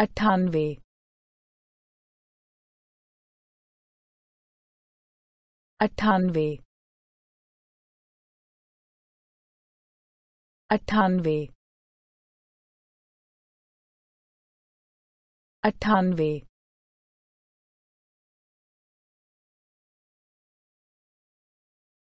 अट्ठानवे अट्ठानवे अट्ठानवे अट्ठानवे